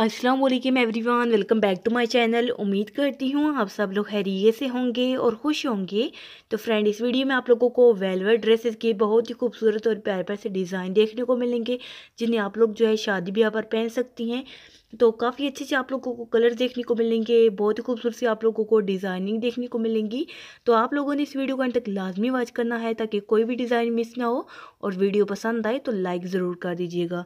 अस्सलाम वालेकुम everyone welcome back to my channel उम्मीद करती हूँ आप सब लोग हैरिये से होंगे और खुश होंगे तो फ्रेंड इस वीडियो में आप लोगों को वेलवेट ड्रेसेस के बहुत ही खूबसूरत और प्यार प्यार से डिज़ाइन देखने को मिलेंगे जिन्हें आप लोग जो है शादी ब्याह पर पहन सकती हैं तो काफ़ी अच्छे अच्छे आप लोगों को कलर देखने को मिलेंगे बहुत ही खूबसूरत सी आप लोगों को डिज़ाइनिंग देखने को मिलेंगी तो आप लोगों ने इस वीडियो को अंत तक लाजमी वॉच करना है ताकि कोई भी डिज़ाइन मिस ना हो और वीडियो पसंद आए तो लाइक ज़रूर कर दीजिएगा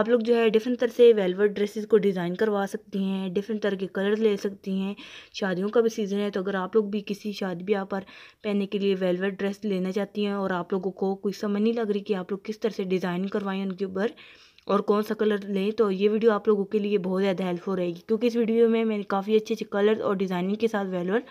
आप लोग जो है डिफरेंट तरह से वेलवेट ड्रेसेस को डिज़ाइन करवा सकती हैं डिफरेंट तरह के कलर ले सकती हैं शादियों का भी सीज़न है तो अगर आप लोग भी किसी शादी ब्याह पर पहनने के लिए वेलवेट ड्रेस लेना चाहती हैं और आप लोगों को कोई समझ नहीं लग रही कि आप लोग किस तरह से डिज़ाइन करवाएं उनके ऊपर और कौन सा कलर लें तो ये वीडियो आप लोगों के लिए बहुत ज़्यादा हेल्पफुल रहेगी क्योंकि इस वीडियो में मैंने काफ़ी अच्छे अच्छे कलर और डिज़ाइनिंग के साथ वेलवर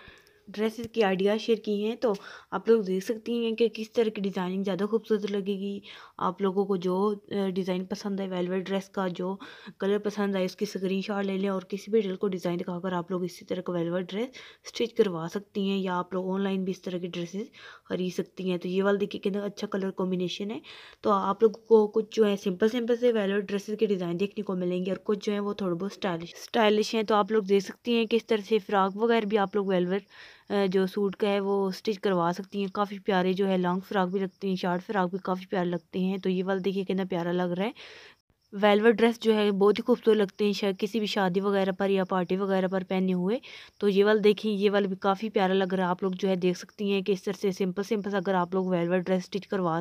ड्रेसेस के आइडियाज़ शेयर किए हैं तो आप लोग देख सकती हैं कि किस तरह की डिज़ाइनिंग ज़्यादा खूबसूरत लगेगी आप लोगों को जो डिज़ाइन पसंद है वेलवेट ड्रेस का जो कलर पसंद आए उसकी शॉट ले लें और किसी भी डिटेल को डिज़ाइन दिखाकर आप लोग इसी तरह का वेलवेट ड्रेस स्टिच करवा सकती हैं या आप लोग ऑनलाइन भी इस तरह की ड्रेसेस खरीद सकती हैं तो ये वाला देखिए कितना अच्छा कलर कॉम्बिनेशन है तो आप लोग को कुछ जो है सिंपल सिंपल से वेलवेट ड्रेसेज के डिज़ाइन देखने को मिलेंगे और कुछ जो है वो थोड़े बहुत स्टाइलिश स्टाइलिश हैं तो आप लोग देख सकती हैं किस तरह से फ्राक वगैरह भी आप लोग वेलवेट जो सूट का है वो स्टिच करवा सकती हैं काफ़ी प्यारे जो है लॉन्ग फ्राक भी लगते हैं शार्ट फ्राक भी काफ़ी प्यारे लगते हैं तो ये वाला देखिए कितना प्यारा लग रहा है वेलवेट ड्रेस जो है बहुत ही खूबसूरत लगते हैं शायद किसी भी शादी वगैरह पर या पार्टी वगैरह पर पहने हुए तो ये वाला देखें ये वाला भी काफ़ी प्यारा लग रहा है आप लोग जो है देख सकती हैं कि इस तरह से सिंपल सिंपल अगर आप लोग वेलवेट ड्रेस स्टिच करवा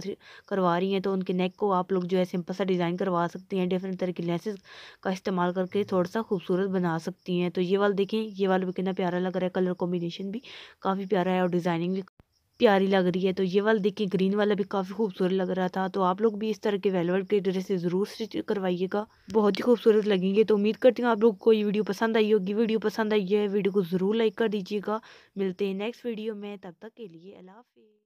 करवा रही हैं तो उनके नेक को आप लोग जो है सिंपल सा डिज़ाइन करवा सकती हैं डिफरेंट तरह की लेसेस का इस्तेमाल करके थोड़ा सा खूबसूरत बना सकती हैं तो ये वाला देखें ये वाला भी कितना प्यारा लग रहा है कलर कॉम्बिनेशन भी काफ़ी प्यारा है और डिज़ाइनिंग भी प्यारी लग रही है तो ये वाला देखिए ग्रीन वाला भी काफ़ी खूबसूरत लग रहा था तो आप लोग भी इस तरह के वेलवेट के ड्रेसेस ज़रूर स्टिच करवाइएगा बहुत ही खूबसूरत लगेंगे तो उम्मीद करती हूँ आप लोग को ये वीडियो पसंद आई होगी वीडियो पसंद आई है वीडियो को ज़रूर लाइक कर दीजिएगा मिलते हैं नेक्स्ट वीडियो में तब तक के लिए अला हाफिज़